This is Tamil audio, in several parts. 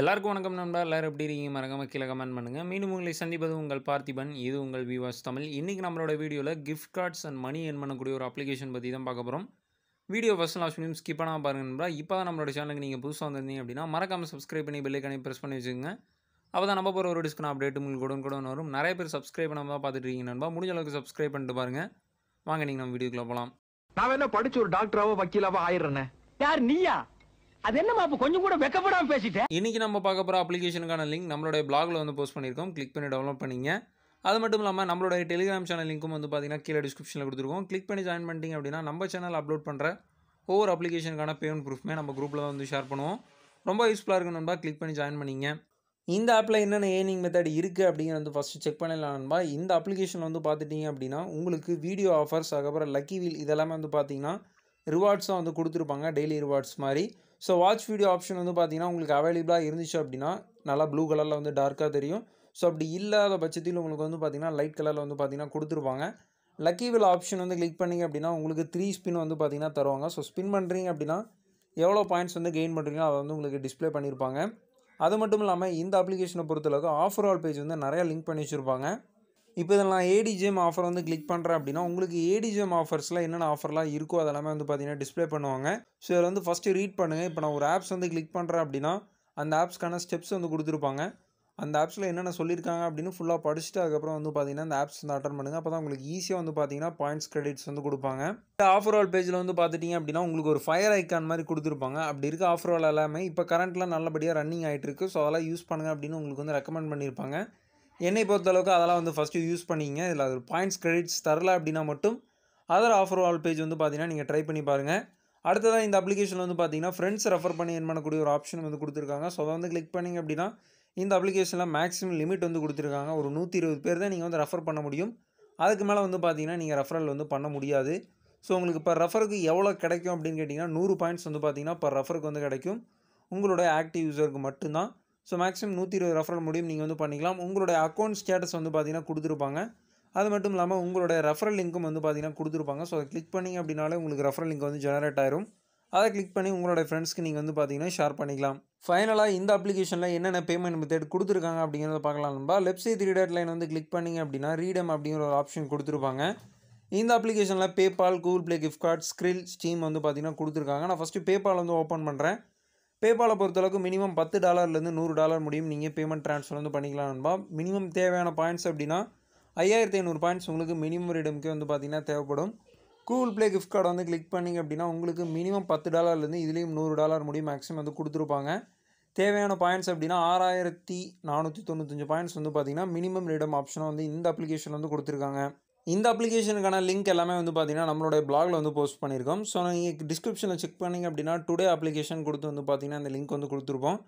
எல்லாருக்கும் வணக்கம் நண்பா எல்லோரும் எப்படி இருக்கீங்க மறக்காமல் கீழே கமெண்ட் பண்ணுங்கள் மீண்டும் உங்களை சந்திப்பது உங்கள் பார்த்திபன் இது உங்கள் விவாஸ் தமிழ் இன்றைக்கி நம்மளோட வீடியோவில் gift cards and money earn பண்ணக்கூடிய ஒரு அப்ளிகேஷன் பற்றி தான் பார்க்க போகிறோம் video first last minimum skip பண்ணாமல் பாருங்க நண்பா இப்போ தான் நம்மளோட சேனலுக்கு நீங்கள் புதுசாக வந்திருந்தீங்க அப்படின்னா மறக்காமல் சப்ஸ்கிரைப் பண்ணி பெல்லைக்கானே ப்ரெஸ் பண்ணி வச்சுக்கோங்க அப்போ தான் நம்ம போகிற ஒரு டிஸ்கான அப்டேட் உங்களுக்கு கூட கூட வரும் நிறைய பேர் சப்ஸ்கிரைப் பண்ணாமல் தான் பார்த்துட்டு இருக்கீங்க நண்பா முடிஞ்ச அளவுக்கு சப்ஸ்கிரைப் பண்ணிட்டு பாருங்கள் வாங்க நீங்கள் நம்ம வீடியோக்குள்ளே போகலாம் நான் வேணா படிச்சு ஒரு டாக்டராகவோ வக்கீலாவோ ஆயிடுறேன் யார் நீயா அது என்ன மாப்பு கொஞ்சம் கூட வெக்கப்படாம பேசிட்டேன் இன்னைக்கு நம்ம பார்க்க போகிற அப்ளிகேஷனுக்கான லிங்க் நம்மளுடைய பிளாக்ல வந்து போஸ்ட் பண்ணியிருக்கோம் கிளிக் பண்ணி டவுன்லோட் பண்ணிங்க அது மட்டும் இல்லாமல் நம்மளுடைய டெலிகிராம் சேனல் லிங்க்கும் வந்து பார்த்தீங்கன்னா கீழே டிஸ்கிரிப்ஷனில் கொடுத்துருக்கோம் கிளிக் பண்ணி ஜாயின் பண்ணிட்டீங்க அப்படின்னா நம்ம சேனல் அப்லோட் பண்ணுற ஒவ்வொரு அப்ளிகேஷனுக்கான பேமெண்ட் ப்ரூஃப்மே நம்ம குரூப்பில் வந்து ஷேர் பண்ணுவோம் ரொம்ப யூஸ்ஃபுல்லாக இருக்கும் நண்பா கிளிக் பண்ணி ஜாயின் பண்ணிங்க இந்த ஆப்பில் என்னென்ன ஏர்னிங் மெத்தட் இருக்குது அப்படிங்கிறது வந்து ஃபஸ்ட்டு செக் பண்ணலாம் நண்பா இந்த அப்ளிகேஷன் வந்து பார்த்துட்டிங்க அப்படின்னா உங்களுக்கு வீடியோ ஆஃபர்ஸ் அதுக்கப்புறம் லக்கி வீல் இதெல்லாமே வந்து பார்த்தீங்கன்னா ரிவார்ட்ஸும் வந்து கொடுத்துருப்பாங்க டெய்லி ரிவார்ட்ஸ் மாதிரி ஸோ வாட்ச் வீடியோ ஆப்ஷன் வந்து பார்த்தீங்கன்னா உங்களுக்கு அவைலபிளாக இருந்துச்சு அப்படின்னா நல்லா ப்ளூ கலரில் வந்து டார்க்காக தெரியும் ஸோ அப்படி இல்லாத பட்சத்தில் உங்களுக்கு வந்து பார்த்தீங்கன்னா லைட் கலரில் வந்து பார்த்திங்கன்னா கொடுத்துருப்பாங்க லக்கி வில் ஆப்ஷன் வந்து கிளிக் பண்ணிங்க அப்படின்னா உங்களுக்கு த்ரீ ஸ்பின் வந்து பார்த்திங்கன்னா தருவாங்க ஸோ ஸ்பின் பண்ணுறீங்க அப்படின்னா எவ்வளோ பாயிண்ட்ஸ் வந்து கெயின் பண்ணுறீங்களோ அதை வந்து உங்களுக்கு டிஸ்பிளே பண்ணியிருப்பாங்க அது மட்டும் இல்லாமல் இந்த அப்ளிகேஷனை பொறுத்தளவுக்கு ஆஃபர் ஆல் பேஜ் வந்து நிறையா லிங்க் பண்ணி வச்சுருப்பாங்க இப்போ இதில் நான் ஏடிஜிஎம் ஆஃபர் வந்து கிளிக் பண்ணுறேன் அப்படின்னா உங்களுக்கு ஏடிஜிஎம் ஆஃபர்ஸில் என்னென்ன ஆஃபர்லாம் இருக்கோ அதெல்லாமே வந்து பார்த்தீங்கன்னா டிஸ்பிளே பண்ணுவாங்க ஸோ இதில் வந்து ஃபஸ்ட்டு ரீட் பண்ணுங்கள் இப்போ நான் ஒரு ஆப்ஸ் வந்து கிளிக் பண்ணுறேன் அப்படின்னா அந்த ஆப்ஸ்க்கான ஸ்டெப்ஸ் வந்து கொடுத்துருப்பாங்க அந்த ஆப்ஸில் என்னென்ன சொல்லியிருக்காங்க அப்படின்னு ஃபுல்லாக படிச்சுட்டு அதுக்கப்புறம் வந்து பார்த்தீங்கன்னா அந்த ஆப்ஸ் வந்து அட்டன் பண்ணுங்கள் அப்போ தான் உங்களுக்கு ஈஸியாக வந்து பார்த்தீங்கன்னா பாயிண்ட்ஸ் கிரெடிட்ஸ் வந்து கொடுப்பாங்க இந்த ஆஃபர் ஆல் பேஜில் வந்து பார்த்துட்டிங்க அப்படின்னா உங்களுக்கு ஒரு ஃபயர் ஐக்கான் மாதிரி கொடுத்துருப்பாங்க அப்படி இருக்க ஆஃபர் ஆல் எல்லாமே இப்போ கரண்ட்லாம் நல்லபடியாக ரன்னிங் ஆகிட்டு இருக்குது ஸோ அதெல்லாம் யூஸ் பண்ணுங்கள் அப்படின்னு உங்களுக்கு வந்து ரெக்கமெண்ட் பண்ணியிருப்பாங்க என்னை பொறுத்தளவுக்கு அதெல்லாம் வந்து ஃபஸ்ட்டு யூஸ் பண்ணிங்க இதில் அது பாயிண்ட்ஸ் கிரெடிட்ஸ் தரல அப்படின்னா மட்டும் அதர் ஆஃபர் ஆல் பேஜ் வந்து பார்த்தீங்கன்னா நீங்கள் ட்ரை பண்ணி பாருங்கள் அடுத்ததாக இந்த அப்ளிகேஷன் வந்து பார்த்தீங்கன்னா ஃப்ரெண்ட்ஸ் ரெஃபர் பண்ணி என் பண்ணக்கூடிய ஒரு ஆப்ஷன் வந்து கொடுத்துருக்காங்க ஸோ அதை வந்து கிளிக் பண்ணிங்க அப்படின்னா இந்த அப்ளிகேஷனில் மேக்ஸிமம் லிமிட் வந்து கொடுத்துருக்காங்க ஒரு நூற்றி இருபது பேர் தான் நீங்கள் வந்து ரெஃபர் பண்ண முடியும் அதுக்கு மேலே வந்து பார்த்தீங்கன்னா நீங்கள் ரெஃபரல் வந்து பண்ண முடியாது ஸோ உங்களுக்கு இப்போ ரெஃபருக்கு எவ்வளோ கிடைக்கும் அப்படின்னு கேட்டிங்கன்னா நூறு பாயிண்ட்ஸ் வந்து பார்த்தீங்கன்னா இப்போ ரெஃபருக்கு வந்து கிடைக்கும் உங்களுடைய ஆக்டிவ் யூஸருக்கு மட்டும்தான் ஸோ மேக்ஸிமம் நூற்றி இருபது ரெஃபரல் முடியும் நீங்கள் வந்து பண்ணிக்கலாம் உங்களுடைய அக்கௌண்ட் ஸ்டேட்டஸ் வந்து பார்த்தீங்கன்னா கொடுத்துருப்பாங்க அது மட்டும் இல்லாமல் உங்களுடைய ரெஃபரல் லிங்க்கும் வந்து பார்த்தீங்கன்னா கொடுத்துருப்பாங்க ஸோ அதை கிளிக் பண்ணிங்க அப்படின்னாலே உங்களுக்கு ரெஃபரல் லிங்க் வந்து ஜெனரேட் ஆயிரும் அதை கிளிக் பண்ணி உங்களோட ஃப்ரெண்ட்ஸ்க்கு நீங்கள் வந்து பார்த்தீங்கன்னா ஷேர் பண்ணிக்கலாம் ஃபைனலாக இந்த அப்ளிகேஷனில் என்னென்ன பேமெண்ட் மெத்தேட் கொடுத்துருக்காங்க அப்படிங்கிறத பார்க்கலாம் நம்ம லெஃப்ட் சைட் ரீடர் லைன் வந்து கிளிக் பண்ணிங்க அப்படின்னா ரீடம் அப்படிங்கிற ஒரு ஆப்ஷன் கொடுத்துருப்பாங்க இந்த அப்ளிகேஷனில் PayPal Google play gift card Skrill Steam வந்து பார்த்திங்கன்னா கொடுத்துருக்காங்க நான் ஃபஸ்ட்டு பேபால் வந்து ஓப்பன் பண்ணுறேன் பேபாலை பொறுத்தளவுக்கு மினிமம் பத்து டாலர்லேருந்து நூறு டாலர் முடியும் நீங்கள் பேமெண்ட் ட்ரான்ஸ்ஃபர் வந்து பண்ணிக்கலாம் நண்பா மினிமம் தேவையான பாயிண்ட்ஸ் அப்படின்னா ஐயாயிரத்தி ஐநூறு பாயிண்ட்ஸ் உங்களுக்கு மினிமம் ரீடமுக்கே வந்து பார்த்திங்கன்னா தேவைப்படும் கூகுள் ப்ளே கிஃப்ட் கார்டு வந்து கிளிக் பண்ணிங்க அப்படின்னா உங்களுக்கு மினிமம் பத்து டாலர்லேருந்து இதுலேயும் நூறு டாலர் முடியும் மேக்ஸிமம் வந்து கொடுத்துருப்பாங்க தேவையான பாயிண்ட்ஸ் அப்படின்னா ஆறாயிரத்தி நானூற்றி தொண்ணூத்தஞ்சு பாயிண்ட்ஸ் வந்து பார்த்திங்கன்னா மினிமம் ரீடம் ஆப்ஷனாக வந்து இந்த அப்ளிகேஷன் வந்து கொடுத்துருக்காங்க இந்த அப்ளிகேஷனுக்கான லிங்க் எல்லாமே வந்து பார்த்தீங்கன்னா நம்மளுடைய பிளாகில் வந்து போஸ்ட் பண்ணியிருக்கோம் ஸோ நீங்கள் டிஸ்கிரிப்ஷனில் செக் பண்ணிங்க அப்படின்னா டுடே அப்ளிகேஷன் கொடுத்து வந்து பார்த்தீங்கன்னா அந்த லிங்க் வந்து கொடுத்துருப்போம்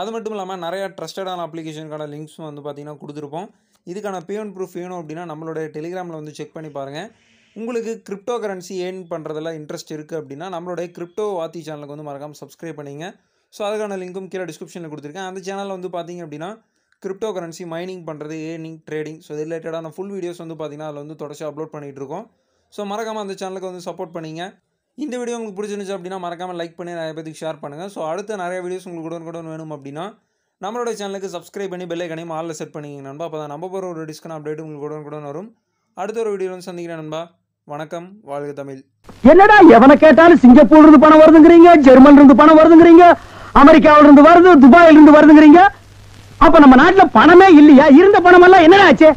அது மட்டும் இல்லாமல் நிறையா ட்ரஸ்டடான அப்ளிகேஷனுக்கான லிங்க்ஸும் வந்து பார்த்தீங்கன்னா கொடுத்துருப்போம் இதுக்கான பியோன் ப்ரூஃப் வேணும் அப்படின்னா நம்மளுடைய டெலிகிராமில் வந்து செக் பண்ணி பாருங்கள் உங்களுக்கு கிரிப்டோ கரன்சி ஏர்ன் பண்ணுறதுல இன்ட்ரெஸ்ட் இருக்குது அப்படின்னா நம்மளுடைய கிரிப்டோ வாத்தி சேனலுக்கு வந்து மறக்காமல் சப்ஸ்கிரைப் பண்ணிங்க ஸோ அதுக்கான லிங்க்கும் கீழே டிஸ்கிரிப்ஷனில் கொடுத்துருக்கேன் அந்த சேனலில் வந்து பார்த்திங்க அப்படின்னா கிரிப்டோ கரன்சி மைனிங் பண்ணுறது ஏர்னிங் ட்ரேடிங் ஸோ இது ரிலேட்டடான ஃபுல் வீடியோஸ் வந்து பார்த்திங்கன்னா அதில் வந்து தொடர்ச்சி அப்லோட் பண்ணிகிட்டு இருக்கோம் ஸோ மறக்காமல் அந்த சேனலுக்கு வந்து சப்போர்ட் பண்ணிங்க இந்த வீடியோ உங்களுக்கு பிடிச்சிருந்துச்சு அப்படின்னா மறக்காமல் லைக் பண்ணி நிறைய பேருக்கு ஷேர் பண்ணுங்கள் ஸோ அடுத்த நிறைய வீடியோஸ் உங்களுக்கு கூட கூட வேணும் அப்படின்னா நம்மளோட சேனலுக்கு சப்ஸ்கிரைப் பண்ணி பெல்லை கனையும் ஆளில் செட் பண்ணிங்க நண்பா அப்போ தான் நம்ம போகிற ஒரு டிஸ்கன் அப்டேட் உங்களுக்கு கூட கூட வரும் அடுத்த ஒரு வீடியோ வந்து சந்திக்கிறேன் நண்பா வணக்கம் வாழ்க தமிழ் என்னடா எவனை கேட்டாலும் சிங்கப்பூர்ல இருந்து பணம் வருதுங்கிறீங்க ஜெர்மன்ல இருந்து பணம் வருதுங்கிறீங்க அமெரிக்காவில இருந்து வருது துபாயில இருந்து வருதுங்கிறீங்க அப்ப நம்ம நாட்டுல பணமே இல்லையா இருந்த பணம் எல்லாம் என்னடா ஆச்சு